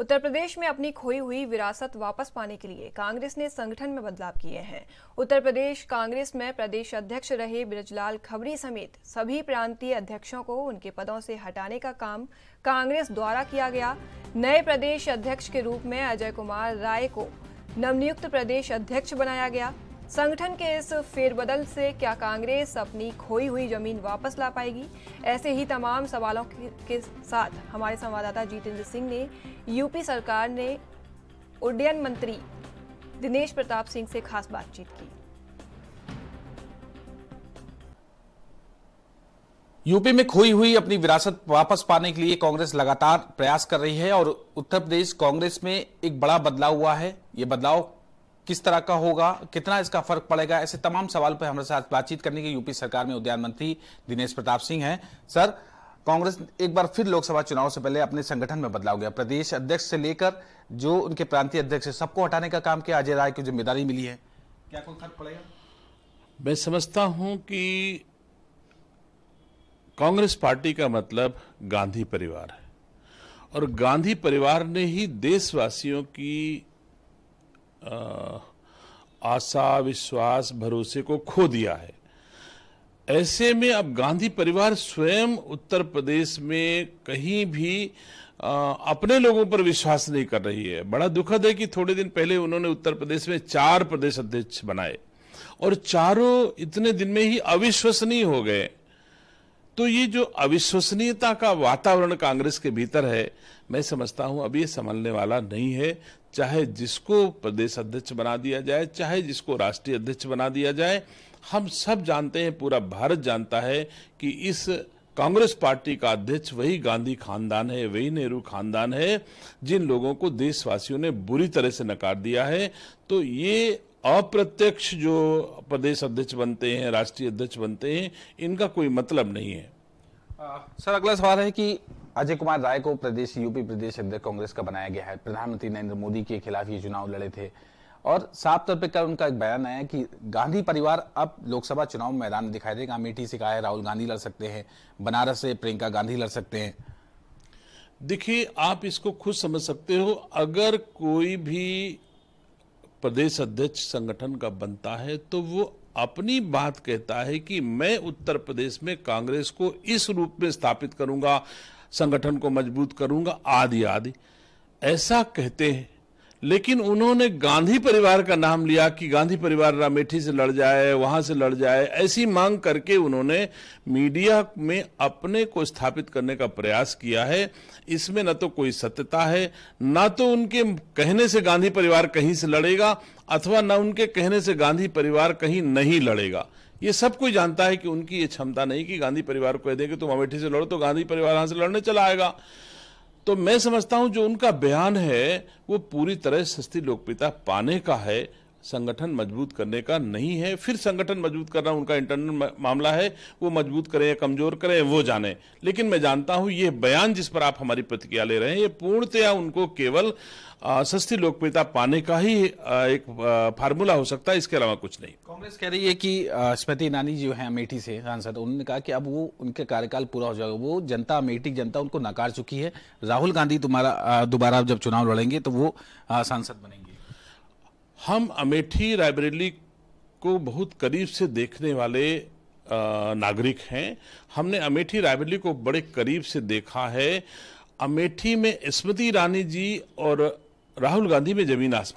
उत्तर प्रदेश में अपनी खोई हुई विरासत वापस पाने के लिए कांग्रेस ने संगठन में बदलाव किए हैं उत्तर प्रदेश कांग्रेस में प्रदेश अध्यक्ष रहे ब्रजलाल खबरी समेत सभी प्रांतीय अध्यक्षों को उनके पदों से हटाने का काम कांग्रेस द्वारा किया गया नए प्रदेश अध्यक्ष के रूप में अजय कुमार राय को नवनियुक्त प्रदेश अध्यक्ष बनाया गया संगठन के इस फेरबदल से क्या कांग्रेस अपनी खोई हुई जमीन वापस ला पाएगी ऐसे ही तमाम सवालों के साथ हमारे संवाददाता जितेंद्र सिंह ने यूपी सरकार ने उड्डयन मंत्री दिनेश प्रताप सिंह से खास बातचीत की यूपी में खोई हुई अपनी विरासत वापस पाने के लिए कांग्रेस लगातार प्रयास कर रही है और उत्तर प्रदेश कांग्रेस में एक बड़ा बदलाव हुआ है ये बदलाव किस तरह का होगा कितना इसका फर्क पड़ेगा ऐसे तमाम सवाल पर हमारे साथ बातचीत करने के यूपी सरकार में उद्यान मंत्री दिनेश प्रताप सिंह हैं सर कांग्रेस एक बार फिर लोकसभा चुनाव से पहले अपने संगठन में बदलाव गया प्रदेश अध्यक्ष से लेकर जो उनके प्रांतीय अध्यक्ष है सबको हटाने का काम किया अजय राय की जिम्मेदारी मिली है क्या कोई फर्क पड़ेगा मैं समझता हूं कि कांग्रेस पार्टी का मतलब गांधी परिवार है और गांधी परिवार ने ही देशवासियों की आशा विश्वास भरोसे को खो दिया है ऐसे में अब गांधी परिवार स्वयं उत्तर प्रदेश में कहीं भी आ, अपने लोगों पर विश्वास नहीं कर रही है बड़ा दुखद है कि थोड़े दिन पहले उन्होंने उत्तर प्रदेश में चार प्रदेश अध्यक्ष बनाए और चारों इतने दिन में ही अविश्वसनीय हो गए तो ये जो अविश्वसनीयता का वातावरण कांग्रेस के भीतर है मैं समझता हूं अभी ये संभलने वाला नहीं है चाहे जिसको प्रदेश अध्यक्ष बना दिया जाए चाहे जिसको राष्ट्रीय अध्यक्ष बना दिया जाए हम सब जानते हैं पूरा भारत जानता है कि इस कांग्रेस पार्टी का अध्यक्ष वही गांधी खानदान है वही नेहरू खानदान है जिन लोगों को देशवासियों ने बुरी तरह से नकार दिया है तो ये अप्रत्यक्ष जो प्रदेश अध्यक्ष बनते हैं राष्ट्रीय अध्यक्ष बनते हैं इनका कोई मतलब नहीं है आ, सर अगला सवाल है कि अजय कुमार राय को प्रदेश यूपी प्रदेश अध्यक्ष कांग्रेस का बनाया गया है प्रधानमंत्री नरेंद्र मोदी के खिलाफ ये चुनाव लड़े थे और साफ तौर पर कल उनका एक बयान आया कि गांधी परिवार अब लोकसभा चुनाव मैदान में दिखाई देगा अमेठी से कहा है राहुल गांधी लड़ सकते हैं बनारस से प्रियंका गांधी लड़ सकते हैं देखिए आप इसको खुद समझ सकते हो अगर कोई भी प्रदेश अध्यक्ष संगठन का बनता है तो वो अपनी बात कहता है कि मैं उत्तर प्रदेश में कांग्रेस को इस रूप में स्थापित करूंगा संगठन को मजबूत करूंगा आदि आदि ऐसा कहते हैं लेकिन उन्होंने गांधी परिवार का नाम लिया कि गांधी परिवार रामेठी से लड़ जाए वहां से लड़ जाए ऐसी मांग करके उन्होंने मीडिया में अपने को स्थापित करने का प्रयास किया है इसमें न तो कोई सत्यता है न तो उनके कहने से गांधी परिवार कहीं से लड़ेगा अथवा न उनके कहने से गांधी परिवार कहीं नहीं लड़ेगा ये सब कोई जानता है कि उनकी ये क्षमता नहीं कि गांधी परिवार को कह देंगे कि तुम अमेठी से लड़ो तो गांधी परिवार यहां से लड़ने चला आएगा तो मैं समझता हूं जो उनका बयान है वो पूरी तरह सस्ती लोकप्रियता पाने का है संगठन मजबूत करने का नहीं है फिर संगठन मजबूत करना उनका इंटरनल मामला है वो मजबूत करें या कमजोर करें वो जाने लेकिन मैं जानता हूं ये बयान जिस पर आप हमारी प्रतिक्रिया ले रहे हैं ये पूर्णतया उनको केवल सस्ती लोकप्रियता पाने का ही आ, एक फार्मूला हो सकता है इसके अलावा कुछ नहीं कांग्रेस कह रही है कि स्मृति ईरानी जो है अमेठी से सांसद उन्होंने कहा कि अब वो उनके कार्यकाल पूरा हो जाएगा वो जनता अमेठी जनता उनको नकार चुकी है राहुल गांधी तुम्हारा दोबारा जब चुनाव लड़ेंगे तो वो सांसद बनेंगे हम अमेठी रायबरेली को बहुत करीब से देखने वाले नागरिक हैं हमने अमेठी रायबरेली को बड़े करीब से देखा है अमेठी में स्मृति ईरानी जी और राहुल गांधी में जमीन आसमान